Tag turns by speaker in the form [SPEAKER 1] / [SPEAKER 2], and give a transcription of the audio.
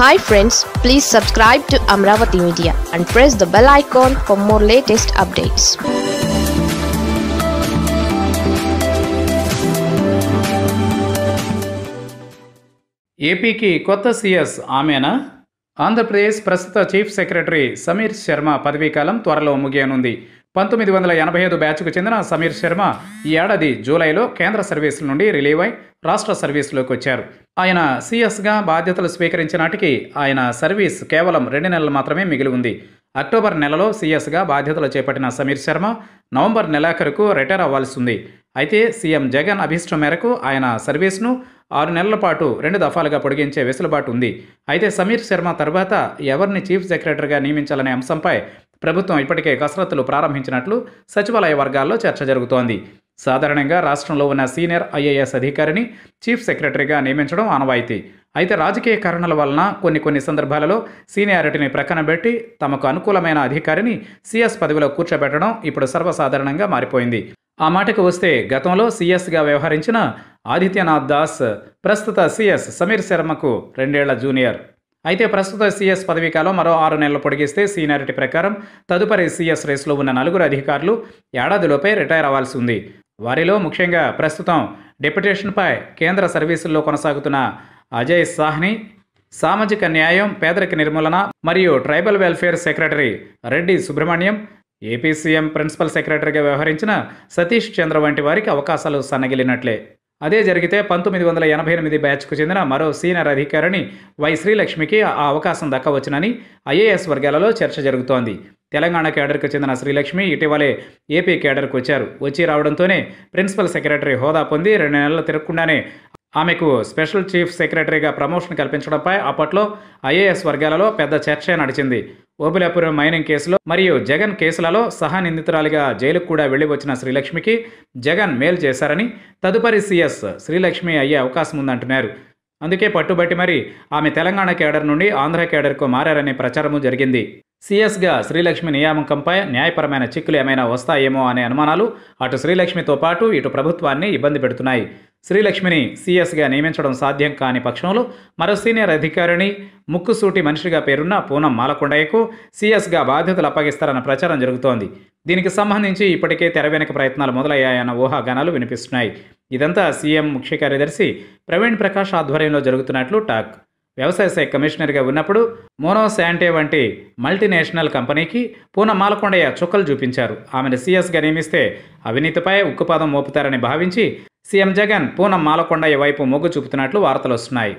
[SPEAKER 1] hi friends please subscribe to Amaravati media and press the bell icon for more latest updates ఏపీకి కొత్త CS ఆమెనా Andhra Pradesh ప్రస్తుత chief secretary Sameer Sharma పదవీకాలం త్వరలో ముగియనుంది పంతొమ్మిది వందల ఎనభై ఐదు బ్యాచ్కు చెందిన సమీర్ శర్మ ఈ ఏడాది జూలైలో కేంద్ర సర్వీసుల నుండి రిలీవ్ అయి రాష్ట్ర సర్వీస్లోకి వచ్చారు ఆయన సీఎస్గా బాధ్యతలు స్వీకరించిన నాటికి ఆయన సర్వీస్ కేవలం రెండు నెలలు మాత్రమే మిగిలి ఉంది అక్టోబర్ నెలలో సిఎస్గా బాధ్యతలు చేపట్టిన సమీర్ శర్మ నవంబర్ నెలాఖరుకు రిటైర్ అవ్వాల్సి ఉంది అయితే సీఎం జగన్ అభిష్టం మేరకు ఆయన సర్వీస్ను ఆరు నెలల పాటు రెండు దఫాలుగా పొడిగించే వెసులుబాటు ఉంది అయితే సమీర్ శర్మ తర్వాత ఎవరిని చీఫ్ సెక్రటరీగా నియమించాలనే అంశంపై ప్రభుత్వం ఇప్పటికే కసరత్తులు ప్రారంభించినట్లు సచివాలయ వర్గాల్లో చర్చ జరుగుతోంది సాధారణంగా రాష్ట్రంలో ఉన్న సీనియర్ ఐఏఎస్ అధికారిని చీఫ్ సెక్రటరీగా నియమించడం ఆనవాయితీ అయితే రాజకీయ కారణాల వలన కొన్ని కొన్ని సందర్భాలలో సీనియారిటీని ప్రక్కన పెట్టి తమకు అనుకూలమైన అధికారిని సీఎస్ పదవిలో కూర్చోబెట్టడం ఇప్పుడు సర్వసాధారణంగా మారిపోయింది ఆ మాటకు వస్తే గతంలో సీఎస్గా వ్యవహరించిన ఆదిత్యనాథ్ దాస్ ప్రస్తుత సీఎస్ సమీర్ శర్మకు రెండేళ్ల జూనియర్ అయితే ప్రస్తుత సీఎస్ పదవీకాలం మరో ఆరు నెలలు పొడిగిస్తే సీనియారిటీ ప్రకారం తదుపరి సీఎస్ రేసులో ఉన్న నలుగురు అధికారులు ఏడాదిలోపే రిటైర్ అవ్వాల్సి ఉంది వారిలో ముఖ్యంగా ప్రస్తుతం డెప్యుటేషన్పై కేంద్ర సర్వీసుల్లో కొనసాగుతున్న అజయ్ సాహ్ని సామాజిక న్యాయం పేదరిక నిర్మూలన మరియు tribal welfare secretary Reddy Subrahmanyam AP CM principal సెక్రటరీగా వ్యవహరించిన సతీష్ చంద్ర వంటి వారికి అవకాశాలు సన్నగిలినట్లే అదే జరిగితే పంతొమ్మిది వందల ఎనభై ఎనిమిది బ్యాచ్కు చెందిన మరో సీనియర్ అధికారిని వై శ్రీలక్ష్మికి ఆ అవకాశం దక్కవచ్చునని ఐఏఎస్ వర్గాలలో చర్చ జరుగుతోంది తెలంగాణ కేడర్కు చెందిన శ్రీలక్ష్మి ఇటీవలే ఏపీ కేడర్కు వచ్చారు వచ్చి రావడంతోనే ప్రిన్సిపల్ సెక్రటరీ హోదా పొంది రెండు నెలలు తిరగకుండానే ఆమెకు స్పెషల్ చీఫ్ సెక్రటరీగా ప్రమోషన్ కల్పించడంపై అప్పట్లో ఐఏఎస్ వర్గాలలో పెద్ద చర్చ నడిచింది ఓబిలాపురం మైనింగ్ కేసులో మరియు జగన్ కేసులలో సహా నిందితురాలిగా జైలుకు కూడా వెళ్లి వచ్చిన శ్రీలక్ష్మికి జగన్ మేలు చేశారని తదుపరి సీఎస్ శ్రీలక్ష్మి అయ్యే అవకాశం ఉందంటున్నారు అందుకే పట్టుబట్టి మరి ఆమె తెలంగాణ కేడర్ నుండి ఆంధ్ర కేడర్కు మారారనే ప్రచారము జరిగింది సీఎస్గా శ్రీలక్ష్మి నియామకంపై న్యాయపరమైన చిక్కులు ఏమైనా వస్తాయేమో అనే అనుమానాలు అటు శ్రీలక్ష్మితో పాటు ఇటు ప్రభుత్వాన్ని ఇబ్బంది పెడుతున్నాయి శ్రీలక్ష్మిని సీఎస్గా నియమించడం సాధ్యం కాని పక్షంలో మరో సీనియర్ అధికారిని ముక్కుసూటి మనిషిగా పేరున్న పూనం మాలకొండయ్యకు సీఎస్గా బాధ్యతలు అప్పగిస్తారన్న ప్రచారం జరుగుతోంది దీనికి సంబంధించి ఇప్పటికే తెర వెనుక ప్రయత్నాలు మొదలయ్యాయన్న ఊహాగానాలు వినిపిస్తున్నాయి ఇదంతా సీఎం ముఖ్య కార్యదర్శి ప్రవీణ్ ప్రకాష్ ఆధ్వర్యంలో జరుగుతున్నట్లు టాక్ వ్యవసాయ శాఖ కమిషనర్గా ఉన్నప్పుడు మోనో వంటి మల్టీనేషనల్ కంపెనీకి పూన మాలకొండయ్య చుక్కలు చూపించారు ఆమెను సీఎస్గా నియమిస్తే అవినీతిపై ఉక్కుపాదం మోపుతారని భావించి సీఎం జగన్ పూనం మాలకొండయ్య వైపు మొగ్గు చూపుతున్నట్లు వార్తలు వస్తున్నాయి